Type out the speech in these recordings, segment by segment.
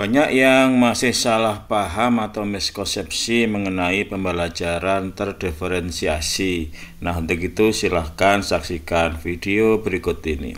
Banyak yang masih salah paham atau miskonsepsi mengenai pembelajaran terdiferensiasi. Nah, untuk itu silahkan saksikan video berikut ini.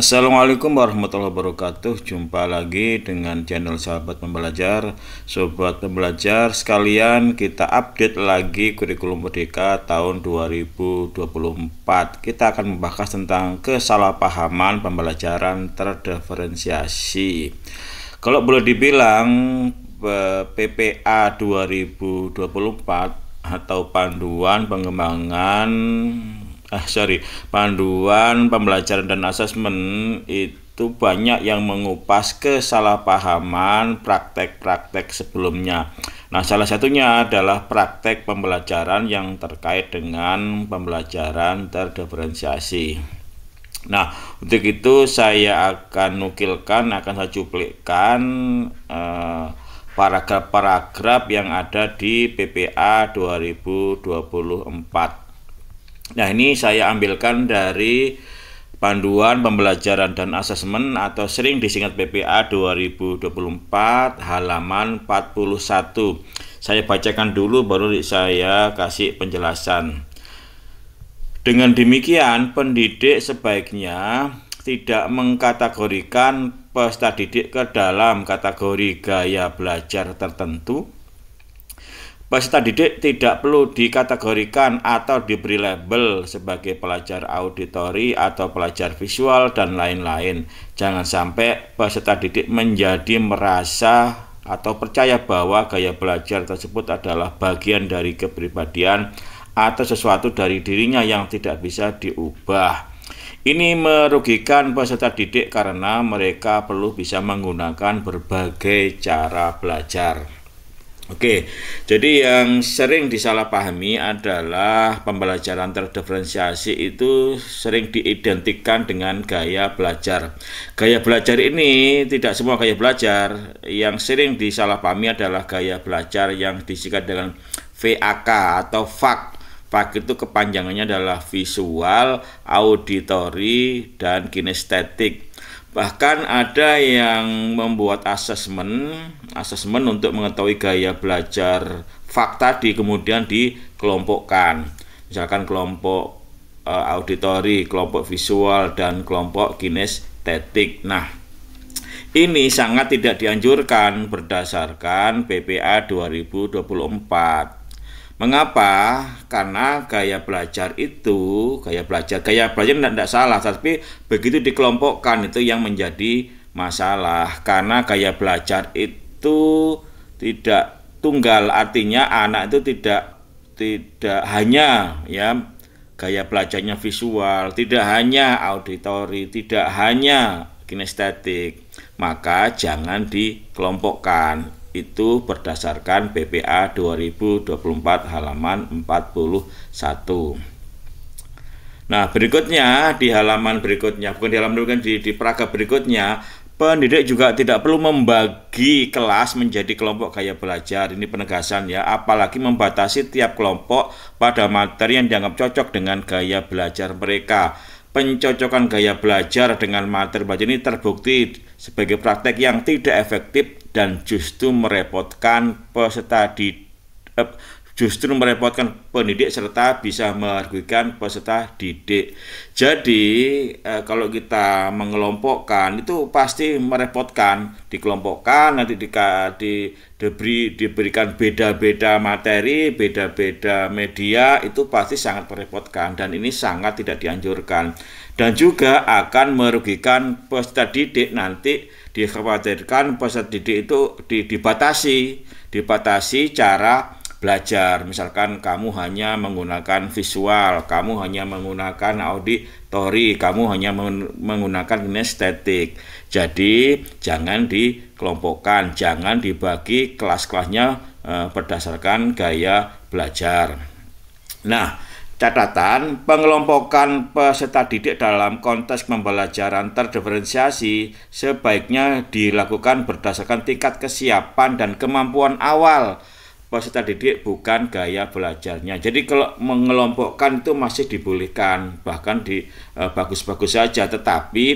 Assalamualaikum warahmatullahi wabarakatuh Jumpa lagi dengan channel sahabat pembelajar Sobat pembelajar sekalian kita update lagi kurikulum merdeka tahun 2024 Kita akan membahas tentang kesalahpahaman pembelajaran terdiferensiasi Kalau boleh dibilang PPA 2024 atau panduan pengembangan ah sorry panduan pembelajaran dan asesmen itu banyak yang mengupas kesalahpahaman praktek-praktek sebelumnya. Nah, salah satunya adalah praktek pembelajaran yang terkait dengan pembelajaran terdiferensiasi. Nah, untuk itu saya akan nukilkan, akan saya cuplikan paragraf eh, paragraf-paragraf yang ada di PPA 2024. Nah, ini saya ambilkan dari Panduan Pembelajaran dan Asesmen atau sering disingkat PPA 2024 halaman 41. Saya bacakan dulu baru saya kasih penjelasan. Dengan demikian, pendidik sebaiknya tidak mengkategorikan peserta didik ke dalam kategori gaya belajar tertentu peserta didik tidak perlu dikategorikan atau diberi label sebagai pelajar auditori atau pelajar visual dan lain-lain. Jangan sampai peserta didik menjadi merasa atau percaya bahwa gaya belajar tersebut adalah bagian dari kepribadian atau sesuatu dari dirinya yang tidak bisa diubah. Ini merugikan peserta didik karena mereka perlu bisa menggunakan berbagai cara belajar. Oke, jadi yang sering disalahpahami adalah pembelajaran terdiferensiasi itu sering diidentikan dengan gaya belajar. Gaya belajar ini tidak semua gaya belajar, yang sering disalahpahami adalah gaya belajar yang disikat dengan VAK atau FAK. FAK itu kepanjangannya adalah visual, auditory, dan kinestetik. Bahkan ada yang membuat asesmen asesmen untuk mengetahui gaya belajar fakta di kemudian dikelompokkan. Misalkan kelompok uh, auditori, kelompok visual dan kelompok kinestetik. Nah, ini sangat tidak dianjurkan berdasarkan PPA 2024. Mengapa? Karena gaya belajar itu, gaya belajar, gaya belajar tidak, tidak salah, tapi begitu dikelompokkan itu yang menjadi masalah. Karena gaya belajar itu itu tidak tunggal artinya anak itu tidak tidak hanya ya gaya belajarnya visual, tidak hanya auditori, tidak hanya kinestetik. Maka jangan dikelompokkan. Itu berdasarkan BPA 2024 halaman 41. Nah, berikutnya di halaman berikutnya, bukan di halaman berikutnya, di, di peraga berikutnya, Pendidik juga tidak perlu membagi kelas menjadi kelompok gaya belajar. Ini penegasan ya, apalagi membatasi tiap kelompok pada materi yang dianggap cocok dengan gaya belajar mereka. Pencocokan gaya belajar dengan materi belajar ini terbukti sebagai praktek yang tidak efektif dan justru merepotkan peserta didik, eh, justru merepotkan pendidik serta bisa merugikan peserta didik. Jadi eh, kalau kita mengelompokkan itu pasti merepotkan, dikelompokkan nanti di, di, diberi diberikan beda-beda materi, beda-beda media itu pasti sangat merepotkan dan ini sangat tidak dianjurkan dan juga akan merugikan peserta didik nanti dikhawatirkan peserta didik itu dibatasi, dibatasi cara belajar. Misalkan kamu hanya menggunakan visual, kamu hanya menggunakan auditori, kamu hanya menggunakan kinestetik. Jadi jangan dikelompokkan, jangan dibagi kelas-kelasnya eh, berdasarkan gaya belajar. Nah, Catatan, pengelompokan peserta didik dalam konteks pembelajaran terdiferensiasi sebaiknya dilakukan berdasarkan tingkat kesiapan dan kemampuan awal peserta didik bukan gaya belajarnya. Jadi kalau mengelompokkan itu masih dibolehkan, bahkan di eh, bagus-bagus e, saja, tetapi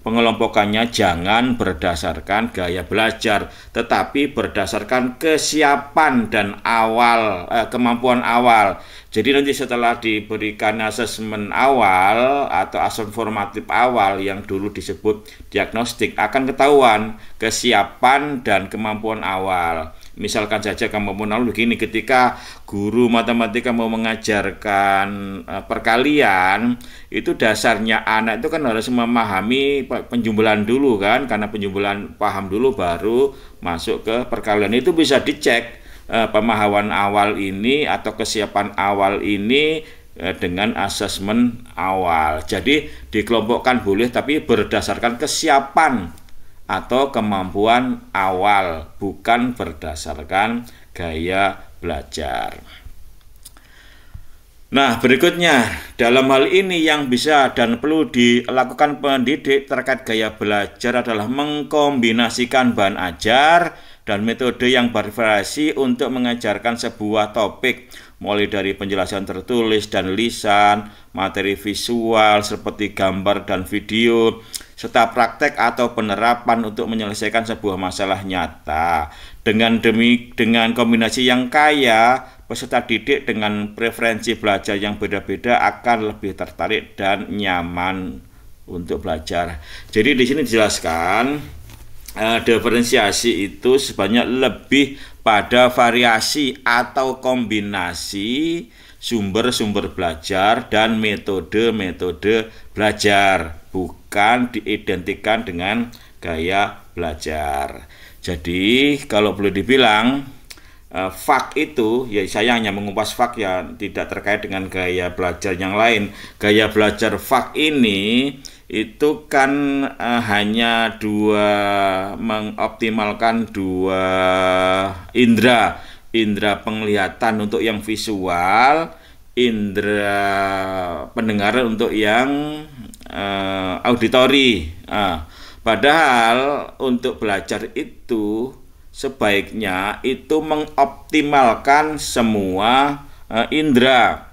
pengelompokannya jangan berdasarkan gaya belajar, tetapi berdasarkan kesiapan dan awal e, kemampuan awal. Jadi nanti setelah diberikan asesmen awal atau asesmen formatif awal yang dulu disebut diagnostik akan ketahuan kesiapan dan kemampuan awal. Misalkan saja kamu mau lalu begini ketika guru matematika mau mengajarkan eh, perkalian itu dasarnya anak itu kan harus memahami penjumlahan dulu kan karena penjumlahan paham dulu baru masuk ke perkalian itu bisa dicek eh, pemahaman awal ini atau kesiapan awal ini eh, dengan asesmen awal. Jadi dikelompokkan boleh tapi berdasarkan kesiapan atau kemampuan awal, bukan berdasarkan gaya belajar. Nah, berikutnya, dalam hal ini yang bisa dan perlu dilakukan pendidik terkait gaya belajar adalah mengkombinasikan bahan ajar dan metode yang bervariasi untuk mengajarkan sebuah topik mulai dari penjelasan tertulis dan lisan, materi visual seperti gambar dan video, serta praktek atau penerapan untuk menyelesaikan sebuah masalah nyata. Dengan demi dengan kombinasi yang kaya, peserta didik dengan preferensi belajar yang beda-beda akan lebih tertarik dan nyaman untuk belajar. Jadi di sini dijelaskan uh, diferensiasi itu sebanyak lebih pada variasi atau kombinasi sumber-sumber belajar dan metode-metode belajar, bukan diidentikan dengan gaya belajar. Jadi, kalau perlu dibilang, eh, fak itu ya hanya mengupas fak yang tidak terkait dengan gaya belajar yang lain. Gaya belajar fak ini itu kan uh, hanya dua mengoptimalkan dua indera indera penglihatan untuk yang visual indera pendengaran untuk yang uh, auditori uh, padahal untuk belajar itu sebaiknya itu mengoptimalkan semua uh, indera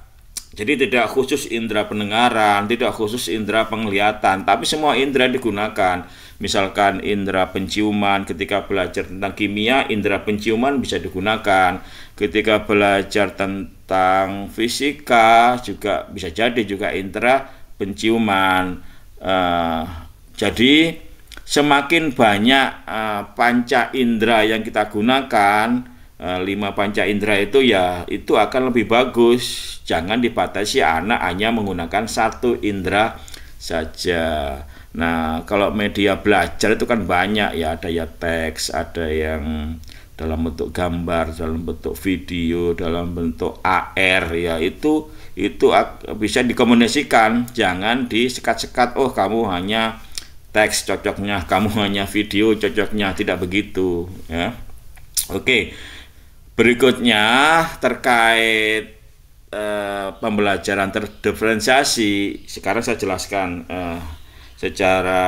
jadi tidak khusus indera pendengaran, tidak khusus indera penglihatan, tapi semua indera digunakan. Misalkan indera penciuman ketika belajar tentang kimia, indera penciuman bisa digunakan. Ketika belajar tentang fisika juga bisa jadi juga indera penciuman. Uh, jadi semakin banyak uh, panca indera yang kita gunakan, Eh, lima panca indera itu ya itu akan lebih bagus jangan dipatasi anak hanya menggunakan satu indera saja nah kalau media belajar itu kan banyak ya ada ya teks ada yang dalam bentuk gambar dalam bentuk video dalam bentuk AR ya itu itu bisa dikomunikasikan jangan disekat-sekat oh kamu hanya teks cocoknya kamu hanya video cocoknya tidak begitu ya oke okay. Berikutnya terkait eh, pembelajaran terdiferensiasi, sekarang saya jelaskan eh, secara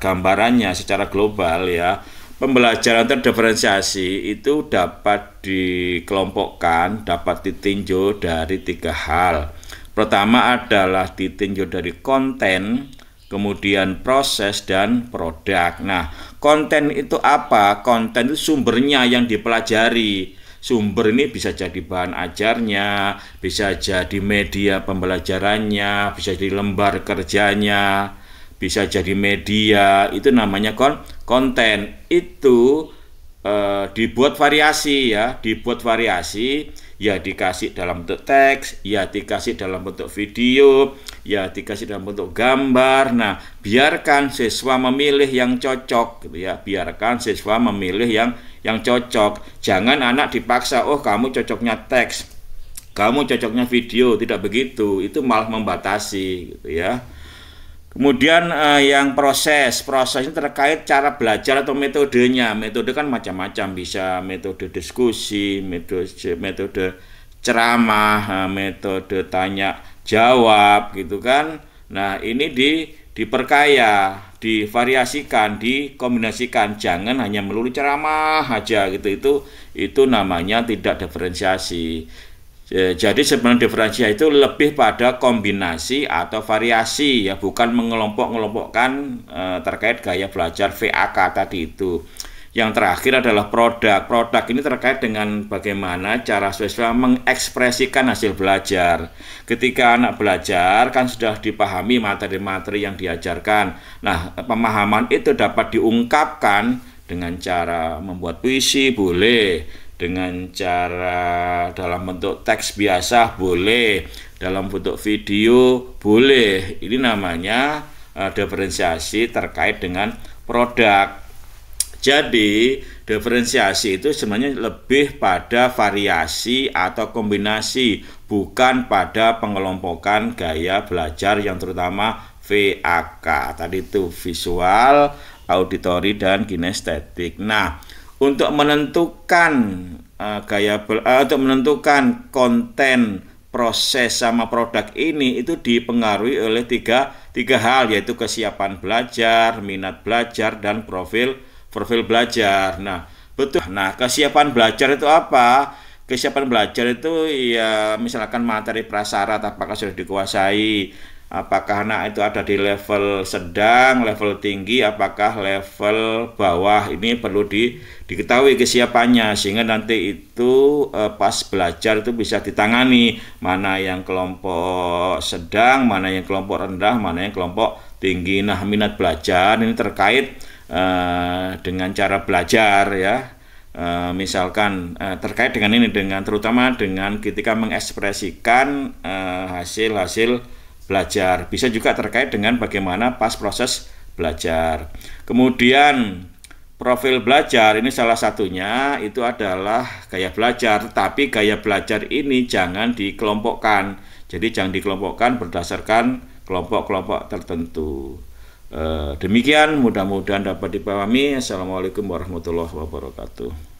gambarannya, secara global ya. Pembelajaran terdiferensiasi itu dapat dikelompokkan, dapat ditinjau dari tiga hal. Pertama adalah ditinjau dari konten, kemudian proses dan produk. Nah, konten itu apa? Konten itu sumbernya yang dipelajari sumber ini bisa jadi bahan ajarnya, bisa jadi media pembelajarannya, bisa jadi lembar kerjanya, bisa jadi media, itu namanya kon konten. Itu e, dibuat variasi ya, dibuat variasi ya dikasih dalam bentuk teks, ya dikasih dalam bentuk video, ya dikasih dalam bentuk gambar. Nah, biarkan siswa memilih yang cocok gitu ya. Biarkan siswa memilih yang yang cocok. Jangan anak dipaksa, oh kamu cocoknya teks, kamu cocoknya video, tidak begitu. Itu malah membatasi gitu ya. Kemudian eh, yang proses, prosesnya terkait cara belajar atau metodenya. Metode kan macam-macam, bisa metode diskusi, metode metode ceramah, eh, metode tanya jawab gitu kan. Nah, ini di diperkaya divariasikan, dikombinasikan. Jangan hanya melulu ceramah aja gitu. Itu itu namanya tidak diferensiasi. E, jadi sebenarnya diferensiasi itu lebih pada kombinasi atau variasi ya, bukan mengelompok-kelompokkan e, terkait gaya belajar VAK tadi itu. Yang terakhir adalah produk. Produk ini terkait dengan bagaimana cara siswa mengekspresikan hasil belajar. Ketika anak belajar kan sudah dipahami materi-materi yang diajarkan. Nah, pemahaman itu dapat diungkapkan dengan cara membuat puisi boleh, dengan cara dalam bentuk teks biasa boleh, dalam bentuk video boleh. Ini namanya uh, diferensiasi terkait dengan produk jadi diferensiasi itu sebenarnya lebih pada variasi atau kombinasi bukan pada pengelompokan gaya belajar yang terutama VAK. Tadi itu visual, auditori dan kinestetik. Nah, untuk menentukan uh, gaya uh, untuk menentukan konten proses sama produk ini itu dipengaruhi oleh tiga, tiga hal yaitu kesiapan belajar, minat belajar, dan profil profil belajar. Nah, betul. Nah, kesiapan belajar itu apa? Kesiapan belajar itu ya misalkan materi prasyarat apakah sudah dikuasai, apakah anak itu ada di level sedang, level tinggi, apakah level bawah. Ini perlu di, diketahui kesiapannya sehingga nanti itu eh, pas belajar itu bisa ditangani mana yang kelompok sedang, mana yang kelompok rendah, mana yang kelompok tinggi. Nah, minat belajar ini terkait Eh, dengan cara belajar ya Uh, misalkan uh, terkait dengan ini dengan terutama dengan ketika mengekspresikan hasil-hasil uh, belajar bisa juga terkait dengan bagaimana pas proses belajar kemudian profil belajar ini salah satunya itu adalah gaya belajar tapi gaya belajar ini jangan dikelompokkan jadi jangan dikelompokkan berdasarkan kelompok-kelompok tertentu Eh, demikian mudah-mudahan dapat dipahami. Assalamualaikum warahmatullahi wabarakatuh.